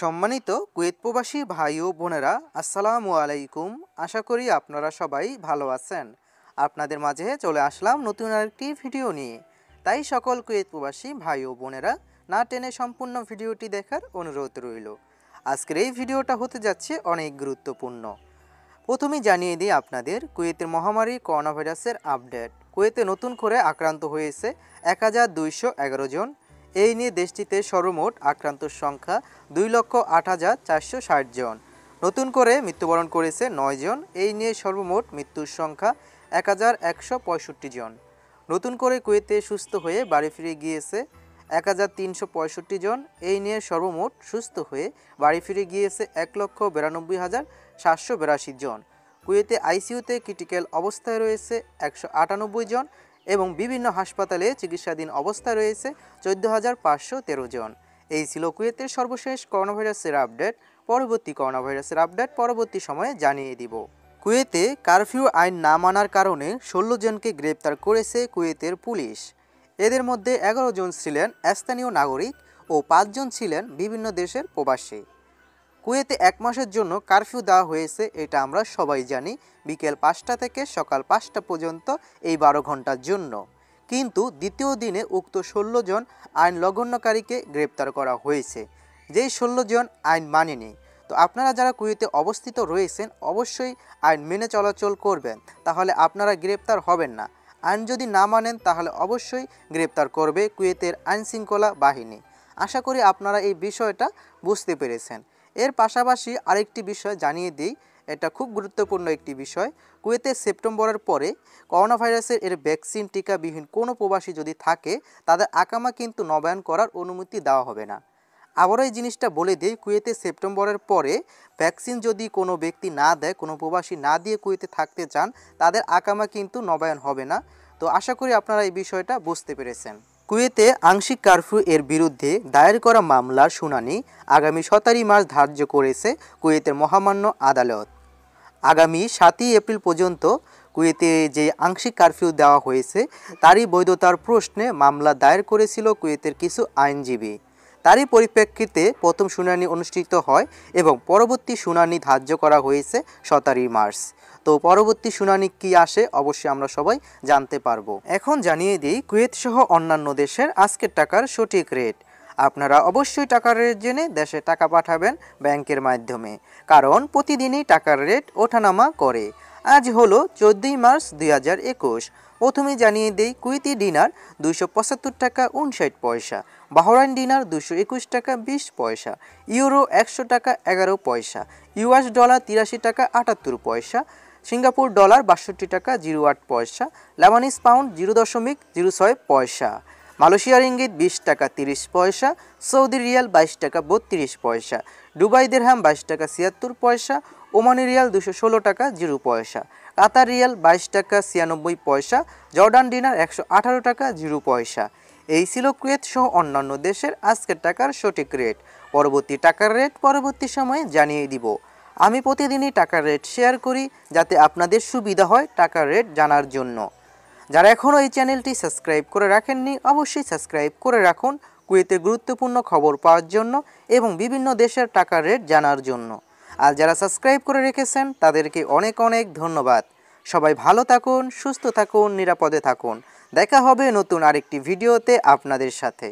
সম্মানিত কুয়েত প্রবাসী ভাই ও বোনেরা আসসালামু আলাইকুম আশা করি আপনারা সবাই ভালো আছেন আপনাদের মাঝে চলে আসলাম নতুন আরেকটি ভিডিও নিয়ে তাই সকল কুয়েত প্রবাসী ভাই ও বোনেরা না টেনে সম্পূর্ণ ভিডিওটি দেখার অনুরোধ রইল আজকের এই ভিডিওটা হতে যাচ্ছে অনেক গুরুত্বপূর্ণ প্রথমে জানিয়ে দিই আপনাদের কুয়েতের মহামারী করোনা ভাইরাসের আপডেট কুয়েতে নতুন করে আক্রান্ত হয়েছে এক জন এই নিয়ে দেশটিতে সর্বমোট আক্রান্তর সংখ্যা দুই লক্ষ আট হাজার চারশো ষাট জন নতুন করে মৃত্যুবরণ করেছে নয় জন এই নিয়ে সর্বমোট মৃত্যুর সংখ্যা এক হাজার একশো পঁয়ষট্টি জন নতুন করে কুয়েতে সুস্থ হয়ে বাড়ি ফিরে গিয়েছে এক হাজার তিনশো পঁয়ষট্টি জন এই নিয়ে সর্বমোট সুস্থ হয়ে বাড়ি ফিরে গিয়েছে এক লক্ষ বিরানব্বই হাজার সাতশো বিরাশি জন কুয়েতে আইসিউতে ক্রিটিক্যাল অবস্থায় রয়েছে একশো আটানব্বই জন এবং বিভিন্ন হাসপাতালে চিকিৎসাধীন অবস্থায় রয়েছে চোদ্দ হাজার পাঁচশো তেরো জন এই ছিল কুয়েতের সর্বশেষ করোনা ভাইরাসের আপডেট পরবর্তী করোনা ভাইরাসের আপডেট পরবর্তী সময়ে জানিয়ে দিব কুয়েতে কারফিউ আইন না মানার কারণে ষোলো জনকে গ্রেপ্তার করেছে কুয়েতের পুলিশ এদের মধ্যে এগারো জন ছিলেন স্থানীয় নাগরিক ও পাঁচজন ছিলেন বিভিন্ন দেশের প্রবাসী কুয়েতে এক মাসের জন্য কারফিউ দেওয়া হয়েছে এটা আমরা সবাই জানি বিকেল পাঁচটা থেকে সকাল পাঁচটা পর্যন্ত এই বারো ঘন্টার জন্য কিন্তু দ্বিতীয় দিনে উক্ত ষোলো জন আইন লঘন্যকারীকে গ্রেপ্তার করা হয়েছে যেই ষোলো জন আইন মানেনি তো আপনারা যারা কুয়েতে অবস্থিত রয়েছেন অবশ্যই আইন মেনে চলাচল করবেন তাহলে আপনারা গ্রেপ্তার হবেন না আইন যদি না মানেন তাহলে অবশ্যই গ্রেপ্তার করবে কুয়েতের আইন শৃঙ্খলা বাহিনী আশা করি আপনারা এই বিষয়টা বুঝতে পেরেছেন এর পাশাপাশি আরেকটি বিষয় জানিয়ে দিই এটা খুব গুরুত্বপূর্ণ একটি বিষয় কুয়েতে সেপ্টেম্বরের পরে করোনা ভাইরাসের এর ভ্যাকসিন টিকাবিহীন কোনো প্রবাসী যদি থাকে তাদের আকামা কিন্তু নবায়ন করার অনুমতি দেওয়া হবে না আবার এই জিনিসটা বলে দিই কুয়েতে সেপ্টেম্বরের পরে ভ্যাকসিন যদি কোনো ব্যক্তি না দেয় কোনো প্রবাসী না দিয়ে কুয়েতে থাকতে চান তাদের আকামা কিন্তু নবায়ন হবে না তো আশা করি আপনারা এই বিষয়টা বুঝতে পেরেছেন কুয়েতে আংশিক কারফিউ এর বিরুদ্ধে দায়ের করা মামলার শুনানি আগামী সতেরোই মার্চ ধার্য করেছে কুয়েতের মহামান্য আদালত আগামী সাতই এপ্রিল পর্যন্ত কুয়েতে যে আংশিক কারফিউ দেওয়া হয়েছে তারই বৈধতার প্রশ্নে মামলা দায়ের করেছিল কুয়েতের কিছু আইনজীবী তারই পরিপ্রেক্ষিতে প্রথম শুনানি অনুষ্ঠিত হয় এবং পরবর্তী শুনানি ধার্য করা হয়েছে সতেরোই মার্চ তো পরবর্তী শুনানি কি আসে অবশ্যই আমরা সবাই জানতে পারবো এখন জানিয়ে দিই কুয়েত সহ অন্যান্য দেশের আজকের টাকার সঠিক রেট আপনারা অবশ্যই টাকার রেট জেনে দেশে টাকা পাঠাবেন ব্যাংকের মাধ্যমে কারণ প্রতিদিনই টাকার রেট ওঠানামা করে আজ হলো চোদ্দই মার্চ দুই হাজার একুশ প্রথমে জানিয়ে দেই কুইতি ডিনার দুশো পঁচাত্তর টাকা উনষাট পয়সা বাহরাইন ডিনার দুশো একুশ টাকা বিশ পয়সা ইউরো একশো টাকা এগারো পয়সা ইউএস ডলার তিরাশি টাকা আটাত্তর পয়সা সিঙ্গাপুর ডলার বাষট্টি টাকা জিরো আট পয়সা লেবানিস পাউন্ড জিরো দশমিক জিরো ছয় পয়সা মালয়েশিয়ার ইঙ্গিত বিশ টাকা তিরিশ পয়সা সৌদি রিয়াল বাইশ টাকা বত্রিশ পয়সা দুবাই দেড়হাম বাইশ টাকা ছিয়াত্তর পয়সা ওমানি রিয়াল দুশো ষোলো টাকা জিরো পয়সা কাতার রিয়াল বাইশ টাকা ছিয়ানব্বই পয়সা জর্ডান ডিনার একশো আঠারো টাকা জিরো পয়সা এই ছিল ক্রেট সহ অন্যান্য দেশের আজকের টাকার সঠিক রেট পরবর্তী টাকার রেট পরবর্তী সময়ে জানিয়ে দিব আমি প্রতিদিনই টাকার রেট শেয়ার করি যাতে আপনাদের সুবিধা হয় টাকার রেট জানার জন্য যারা এখনও এই চ্যানেলটি সাবস্ক্রাইব করে রাখেননি অবশ্যই সাবস্ক্রাইব করে রাখুন কুয়েতে গুরুত্বপূর্ণ খবর পাওয়ার জন্য এবং বিভিন্ন দেশের টাকার রেট জানার জন্য আর যারা সাবস্ক্রাইব করে রেখেছেন তাদেরকে অনেক অনেক ধন্যবাদ সবাই ভালো থাকুন সুস্থ থাকুন নিরাপদে থাকুন দেখা হবে নতুন আরেকটি ভিডিওতে আপনাদের সাথে